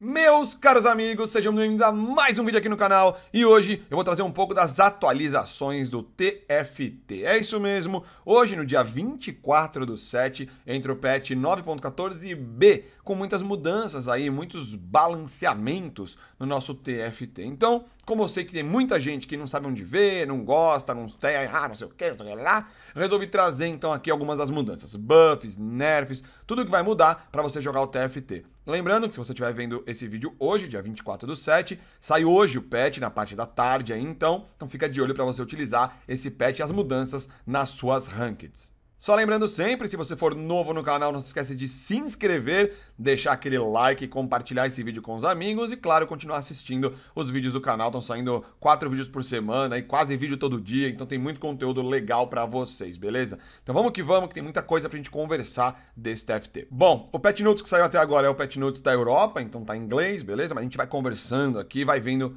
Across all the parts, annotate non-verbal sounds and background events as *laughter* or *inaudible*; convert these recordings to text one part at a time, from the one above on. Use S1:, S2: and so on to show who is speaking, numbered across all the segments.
S1: Meus caros amigos, sejam bem-vindos a mais um vídeo aqui no canal e hoje eu vou trazer um pouco das atualizações do TFT. É isso mesmo, hoje no dia 24 do 7 entra o patch 9.14b com muitas mudanças aí, muitos balanceamentos no nosso TFT. Então como eu sei que tem muita gente que não sabe onde ver, não gosta, não tem, ah, não sei o que, não sei o que lá, resolvi trazer então aqui algumas das mudanças, buffs, nerfs, tudo que vai mudar para você jogar o TFT. Lembrando que se você estiver vendo esse vídeo hoje, dia 24 do 7, sai hoje o patch na parte da tarde aí então, então fica de olho para você utilizar esse patch e as mudanças nas suas rankings. Só lembrando sempre, se você for novo no canal, não se esquece de se inscrever, deixar aquele like, compartilhar esse vídeo com os amigos e, claro, continuar assistindo os vídeos do canal. Estão saindo quatro vídeos por semana e quase vídeo todo dia, então tem muito conteúdo legal para vocês, beleza? Então vamos que vamos, que tem muita coisa pra gente conversar desse TFT. Bom, o Pet Notes que saiu até agora é o Pet Notes da Europa, então tá em inglês, beleza? Mas a gente vai conversando aqui, vai vendo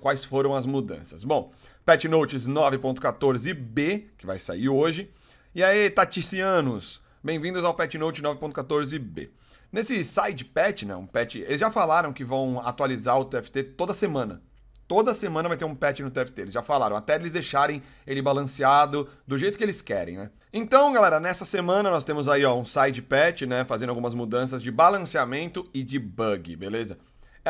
S1: quais foram as mudanças. Bom, Pet Notes 9.14b, que vai sair hoje. E aí, Taticianos? Bem-vindos ao Patch Note 9.14b. Nesse side patch, né, um patch, eles já falaram que vão atualizar o TFT toda semana. Toda semana vai ter um patch no TFT, eles já falaram, até eles deixarem ele balanceado do jeito que eles querem, né? Então, galera, nessa semana nós temos aí ó, um side patch, né, fazendo algumas mudanças de balanceamento e de bug, beleza?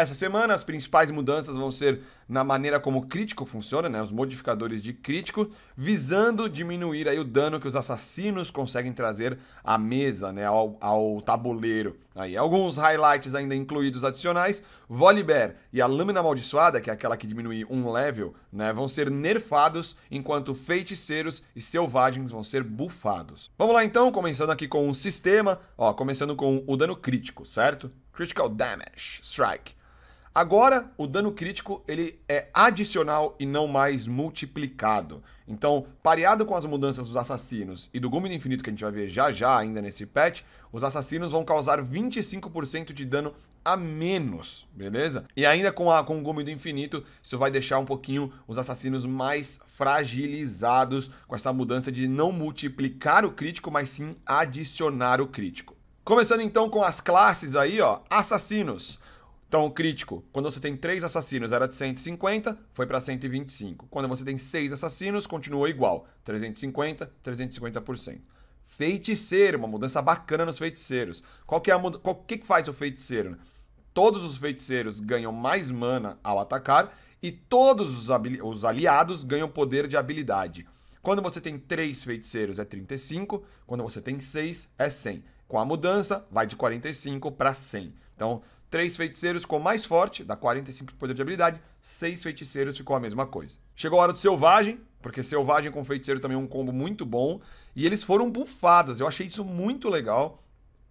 S1: Essa semana, as principais mudanças vão ser na maneira como o crítico funciona, né, os modificadores de crítico, visando diminuir aí o dano que os assassinos conseguem trazer à mesa, né, ao, ao tabuleiro. Aí alguns highlights ainda incluídos adicionais, Volibear e a Lâmina Amaldiçoada, que é aquela que diminui um level, né, vão ser nerfados, enquanto feiticeiros e selvagens vão ser bufados. Vamos lá então, começando aqui com o sistema, ó, começando com o dano crítico, certo? Critical Damage, Strike. Agora, o dano crítico ele é adicional e não mais multiplicado. Então, pareado com as mudanças dos assassinos e do Gume do Infinito que a gente vai ver já já ainda nesse patch, os assassinos vão causar 25% de dano a menos, beleza? E ainda com, a, com o Gume do Infinito, isso vai deixar um pouquinho os assassinos mais fragilizados com essa mudança de não multiplicar o crítico, mas sim adicionar o crítico. Começando então com as classes aí, ó, assassinos. Então, o crítico, quando você tem 3 assassinos, era de 150, foi para 125. Quando você tem 6 assassinos, continuou igual, 350, 350%. Feiticeiro, uma mudança bacana nos feiticeiros. Qual que é a muda... O que, que faz o feiticeiro? Né? Todos os feiticeiros ganham mais mana ao atacar e todos os, habili... os aliados ganham poder de habilidade. Quando você tem 3 feiticeiros é 35, quando você tem 6 é 100. Com a mudança, vai de 45 para 100. Então, Três feiticeiros ficou mais forte, dá 45 de poder de habilidade. Seis feiticeiros ficou a mesma coisa. Chegou a hora do Selvagem, porque Selvagem com Feiticeiro também é um combo muito bom. E eles foram bufados, eu achei isso muito legal.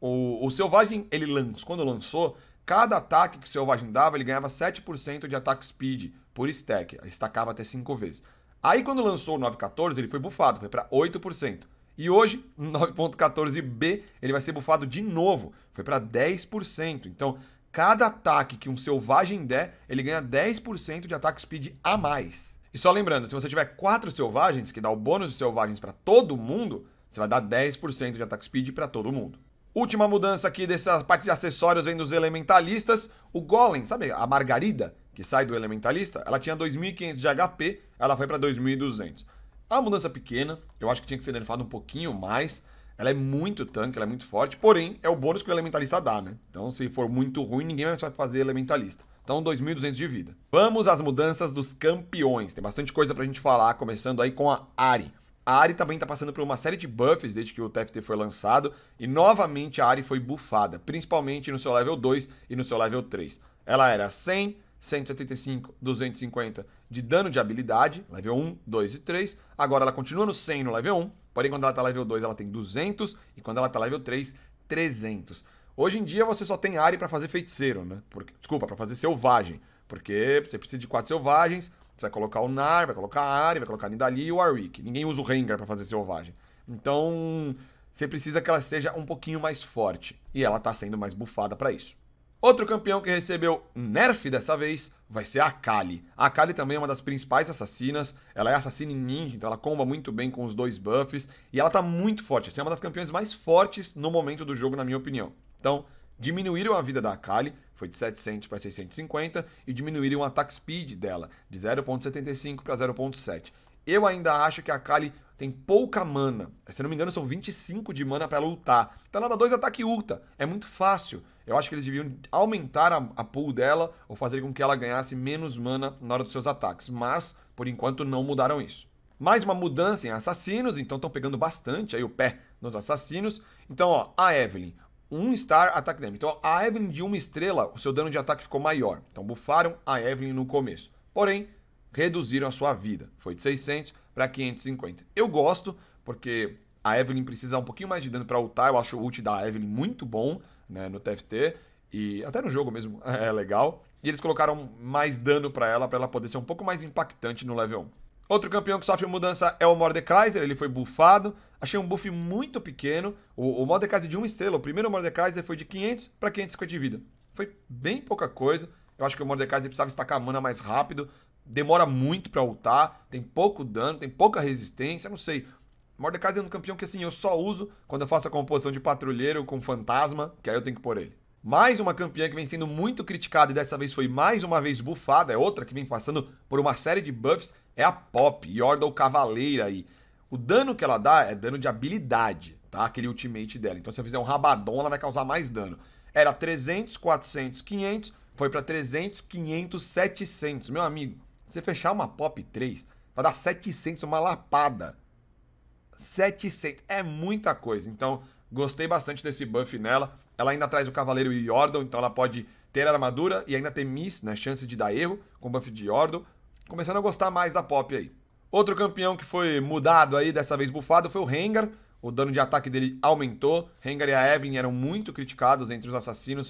S1: O, o Selvagem, ele lanç, quando lançou, cada ataque que o Selvagem dava, ele ganhava 7% de ataque speed por stack. Estacava até 5 vezes. Aí quando lançou o 914, ele foi bufado, foi para 8%. E hoje, 9.14b, *laughs* ele vai ser bufado de novo, foi para 10%. Então, Cada ataque que um selvagem der, ele ganha 10% de ataque speed a mais. E só lembrando, se você tiver quatro selvagens, que dá o bônus de selvagens para todo mundo, você vai dar 10% de ataque speed para todo mundo. Última mudança aqui dessa parte de acessórios vem dos elementalistas. O Golem, sabe a Margarida, que sai do elementalista? Ela tinha 2.500 de HP, ela foi para 2.200. É uma mudança pequena, eu acho que tinha que ser nerfado um pouquinho mais, ela é muito tanque, ela é muito forte, porém, é o bônus que o Elementalista dá, né? Então, se for muito ruim, ninguém mais vai fazer Elementalista. Então, 2.200 de vida. Vamos às mudanças dos campeões. Tem bastante coisa pra gente falar, começando aí com a Ari. A Ari também tá passando por uma série de buffs desde que o TFT foi lançado, e novamente a Ari foi bufada, principalmente no seu level 2 e no seu level 3. Ela era 100, 175, 250 de dano de habilidade, level 1, 2 e 3. Agora ela continua no 100 no level 1, porém quando ela tá level 2 ela tem 200 e quando ela tá level 3, 300. Hoje em dia você só tem área para fazer feiticeiro, né? Porque, desculpa, para fazer selvagem, porque você precisa de quatro selvagens, você vai colocar o Nar, vai colocar a Ari, vai colocar a Nidali e o Warwick. Ninguém usa o Rengar para fazer selvagem. Então, você precisa que ela seja um pouquinho mais forte e ela tá sendo mais bufada para isso. Outro campeão que recebeu nerf dessa vez vai ser a Kali. A Kali também é uma das principais assassinas. Ela é assassina em ninja, então ela comba muito bem com os dois buffs. E ela tá muito forte. Essa assim, é uma das campeões mais fortes no momento do jogo, na minha opinião. Então, diminuíram a vida da Kali foi de 700 para 650, e diminuíram o ataque speed dela, de 0.75 para 0.7. Eu ainda acho que a Kali tem pouca mana. Se não me engano, são 25 de mana para lutar. Então ela dá dois ataques ulta. É muito fácil. Eu acho que eles deviam aumentar a, a pool dela ou fazer com que ela ganhasse menos mana na hora dos seus ataques, mas por enquanto não mudaram isso. Mais uma mudança em assassinos, então estão pegando bastante aí o pé nos assassinos. Então, ó, a Evelyn, um star ataque damage. Então, a Evelyn de uma estrela, o seu dano de ataque ficou maior. Então, bufaram a Evelyn no começo. Porém, reduziram a sua vida. Foi de 600 para 550. Eu gosto, porque a Evelyn precisa um pouquinho mais de dano para ultar. Eu acho o ult da Evelyn muito bom né, no TFT e até no jogo mesmo *laughs* é legal. E eles colocaram mais dano para ela, para ela poder ser um pouco mais impactante no level 1. Outro campeão que sofre mudança é o Mordekaiser, ele foi buffado. Achei um buff muito pequeno. O, o Mordekaiser de uma estrela, o primeiro Mordekaiser foi de 500 para 550 de vida. Foi bem pouca coisa. Eu acho que o Mordekaiser precisava estacar a mana mais rápido. Demora muito para ultar, tem pouco dano, tem pouca resistência, não sei. Mordekaiser é um campeão que assim eu só uso quando eu faço a composição de patrulheiro com fantasma, que aí eu tenho que pôr ele. Mais uma campeã que vem sendo muito criticada e dessa vez foi mais uma vez bufada, é outra que vem passando por uma série de buffs, é a Pop, Yordle Cavaleira aí. O dano que ela dá é dano de habilidade, tá? Aquele ultimate dela. Então se eu fizer um Rabadon, ela vai causar mais dano. Era 300, 400, 500, foi para 300, 500, 700. Meu amigo, se você fechar uma Pop 3, vai dar 700, uma lapada 700. É muita coisa. Então, gostei bastante desse buff nela. Ela ainda traz o Cavaleiro e Yordle, então ela pode ter armadura e ainda ter miss, né? Chance de dar erro com o buff de Yordle. Começando a gostar mais da pop aí. Outro campeão que foi mudado aí, dessa vez bufado, foi o Rengar. O dano de ataque dele aumentou. Rengar e a Evelyn eram muito criticados entre os assassinos,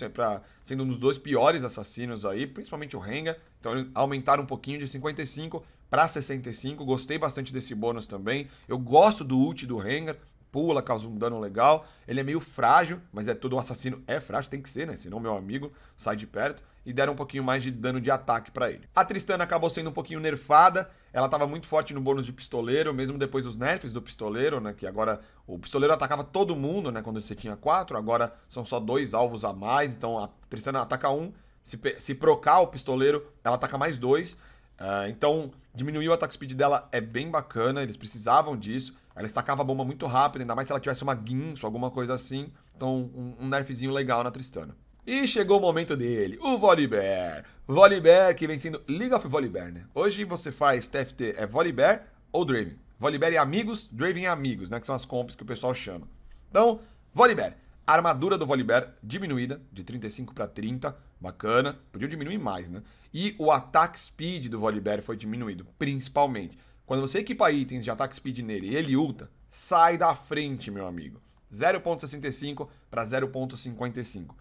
S1: sendo um dos dois piores assassinos aí, principalmente o Rengar. Então aumentaram um pouquinho de 55 para 65. Gostei bastante desse bônus também. Eu gosto do ult do Rengar. Pula, causa um dano legal. Ele é meio frágil, mas é todo um assassino. É frágil, tem que ser, né? Senão meu amigo sai de perto. E deram um pouquinho mais de dano de ataque para ele. A Tristana acabou sendo um pouquinho nerfada. Ela estava muito forte no bônus de pistoleiro, mesmo depois dos nerfs do pistoleiro, né? Que agora o pistoleiro atacava todo mundo, né? Quando você tinha quatro, agora são só dois alvos a mais. Então a Tristana ataca um se, se procar o pistoleiro, ela ataca mais dois. Uh, então, diminuiu o attack speed dela, é bem bacana, eles precisavam disso. Ela estacava a bomba muito rápido, ainda mais se ela tivesse uma guinso, alguma coisa assim. Então, um, um nerfzinho legal na Tristana. E chegou o momento dele, o Volibear. Volibear que vem sendo League of Volibear, né? Hoje você faz TFT, é Volibear ou Draven. Volibear e amigos, Draven e amigos, né? Que são as comps que o pessoal chama. Então, Volibear armadura do Volibear diminuída, de 35 para 30, bacana. Podia diminuir mais, né? E o ataque speed do Volibear foi diminuído, principalmente. Quando você equipa itens de ataque speed nele e ele ulta, sai da frente, meu amigo. 0.65 para 0.55.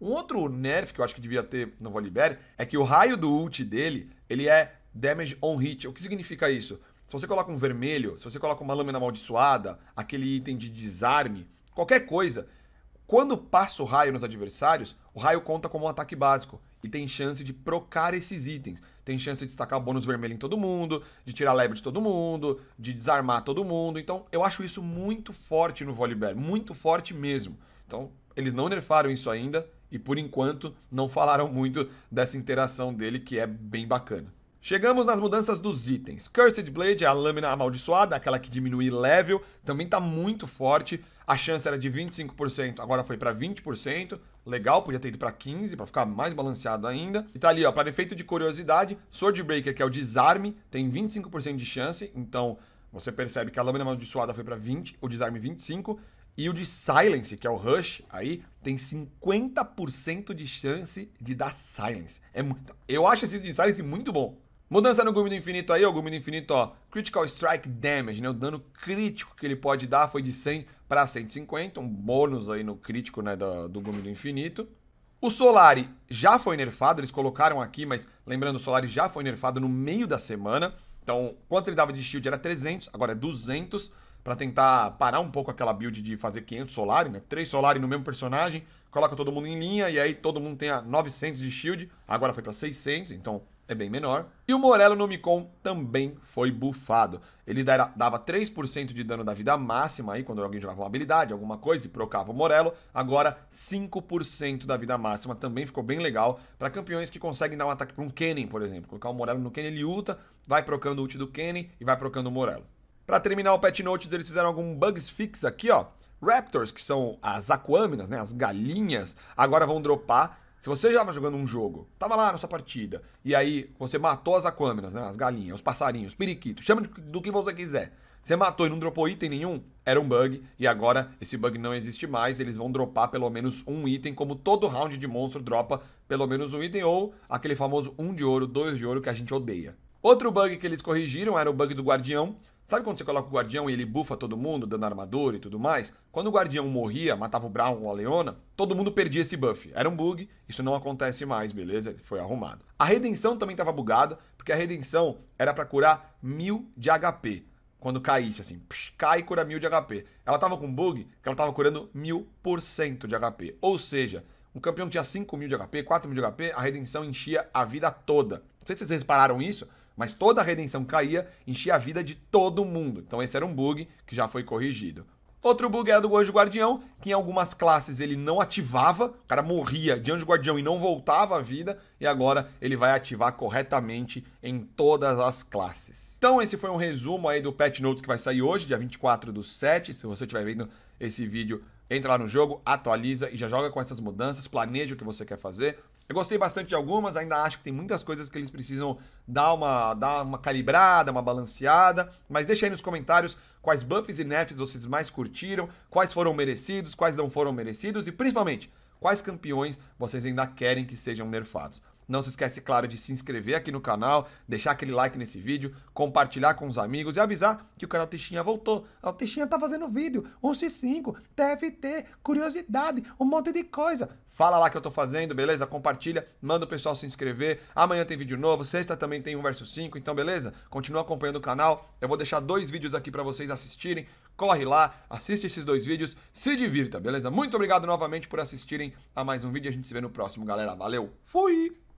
S1: Um outro nerf que eu acho que devia ter no Volibear é que o raio do ult dele, ele é damage on hit. O que significa isso? Se você coloca um vermelho, se você coloca uma lâmina amaldiçoada, aquele item de desarme, qualquer coisa, quando passa o raio nos adversários, o raio conta como um ataque básico e tem chance de procar esses itens. Tem chance de destacar bônus vermelho em todo mundo, de tirar leve de todo mundo, de desarmar todo mundo. Então, eu acho isso muito forte no Volibear, muito forte mesmo. Então, eles não nerfaram isso ainda e por enquanto não falaram muito dessa interação dele que é bem bacana. Chegamos nas mudanças dos itens. Cursed Blade, é a lâmina amaldiçoada, aquela que diminui level, também está muito forte. A chance era de 25%, agora foi para 20%. Legal, podia ter ido para 15% para ficar mais balanceado ainda. E tá ali, ó, para efeito de curiosidade, Swordbreaker, que é o desarme, tem 25% de chance, então você percebe que a lâmina amaldiçoada foi para 20, o desarme 25 e o de Silence, que é o Rush, aí tem 50% de chance de dar Silence. É muito... Eu acho esse de Silence muito bom. Mudança no Gume do Infinito aí, o Gume do Infinito, ó, Critical Strike Damage, né, o dano crítico que ele pode dar foi de 100 para 150, um bônus aí no crítico, né, do, do Gume do Infinito. O Solari já foi nerfado, eles colocaram aqui, mas lembrando, o Solari já foi nerfado no meio da semana, então, quanto ele dava de shield era 300, agora é 200, para tentar parar um pouco aquela build de fazer 500 Solari, né, 3 Solari no mesmo personagem, coloca todo mundo em linha e aí todo mundo tem a 900 de shield, agora foi para 600, então é bem menor. E o Morello no Nomicon também foi bufado. Ele dava 3% de dano da vida máxima aí quando alguém jogava uma habilidade, alguma coisa e procava o Morello. Agora 5% da vida máxima também ficou bem legal para campeões que conseguem dar um ataque para um Kennen, por exemplo. Colocar o Morello no Kennen, ele ulta, vai procando o ult do Kennen e vai procando o Morello. Para terminar o Pet Notes, eles fizeram algum bugs fix aqui, ó. Raptors, que são as aquâminas, né, as galinhas, agora vão dropar se você já estava jogando um jogo, tava lá na sua partida, e aí você matou as aquâminas, né? As galinhas, os passarinhos, os periquitos, chama do que você quiser. Você matou e não dropou item nenhum? Era um bug, e agora esse bug não existe mais. Eles vão dropar pelo menos um item, como todo round de monstro dropa pelo menos um item, ou aquele famoso um de ouro, dois de ouro que a gente odeia. Outro bug que eles corrigiram era o bug do guardião, Sabe quando você coloca o guardião e ele bufa todo mundo, dando armadura e tudo mais? Quando o guardião morria, matava o Brown ou a Leona, todo mundo perdia esse buff. Era um bug, isso não acontece mais, beleza? Foi arrumado. A redenção também estava bugada, porque a redenção era para curar mil de HP. Quando caísse, assim, psh, cai e cura mil de HP. Ela tava com bug que ela tava curando mil por cento de HP. Ou seja, um campeão tinha 5 mil de HP, 4 mil de HP, a redenção enchia a vida toda. Não sei se vocês repararam isso, mas toda a redenção caía, enchia a vida de todo mundo. Então esse era um bug que já foi corrigido. Outro bug é a do Anjo Guardião, que em algumas classes ele não ativava, o cara morria de Anjo Guardião e não voltava à vida, e agora ele vai ativar corretamente em todas as classes. Então esse foi um resumo aí do Patch Notes que vai sair hoje, dia 24 do 7, se você estiver vendo esse vídeo entra lá no jogo, atualiza e já joga com essas mudanças, planeja o que você quer fazer, eu gostei bastante de algumas, ainda acho que tem muitas coisas que eles precisam dar uma, dar uma calibrada, uma balanceada. Mas deixa aí nos comentários quais buffs e nerfs vocês mais curtiram, quais foram merecidos, quais não foram merecidos e principalmente quais campeões vocês ainda querem que sejam nerfados. Não se esquece, claro, de se inscrever aqui no canal, deixar aquele like nesse vídeo, compartilhar com os amigos e avisar que o canal Teixinha voltou. O Teixinha tá fazendo vídeo, 1x5, TFT, curiosidade, um monte de coisa. Fala lá que eu tô fazendo, beleza? Compartilha, manda o pessoal se inscrever. Amanhã tem vídeo novo, sexta também tem um verso 5, então beleza? Continua acompanhando o canal. Eu vou deixar dois vídeos aqui para vocês assistirem. Corre lá, assiste esses dois vídeos, se divirta, beleza? Muito obrigado novamente por assistirem a mais um vídeo. A gente se vê no próximo, galera. Valeu, fui!